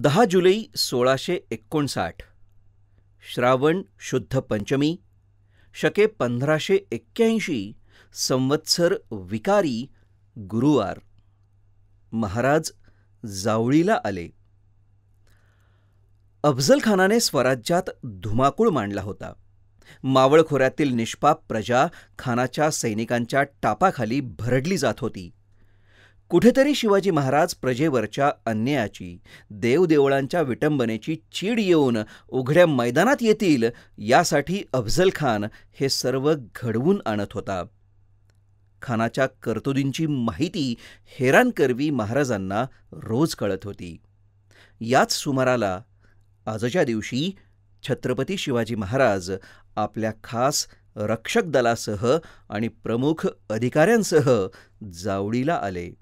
दहा जुलै सोळाशे एकोणसाठ श्रावण शुद्ध पंचमी शके पंधराशे एक्क्याऐंशी संवत्सर विकारी गुरुवार महाराज जावळीला आले अफजलखानाने स्वराज्यात धुमाकूळ मांडला होता मावळखोऱ्यातील निष्पाप प्रजा खानाच्या सैनिकांच्या टापाखाली भरडली जात होती कुठेतरी शिवाजी महाराज प्रजेवरच्या अन्यायाची देवदेवळांच्या विटंबनेची चीड येऊन उघड्या मैदानात येतील यासाठी अफझल खान हे सर्व घडवून आणत होता खानाच्या कर्तुदींची माहिती हेरान करवी महाराजांना रोज कळत होती याच सुमाराला आजच्या दिवशी छत्रपती शिवाजी महाराज आपल्या खास रक्षक दलासह आणि प्रमुख अधिकाऱ्यांसह जावडीला आले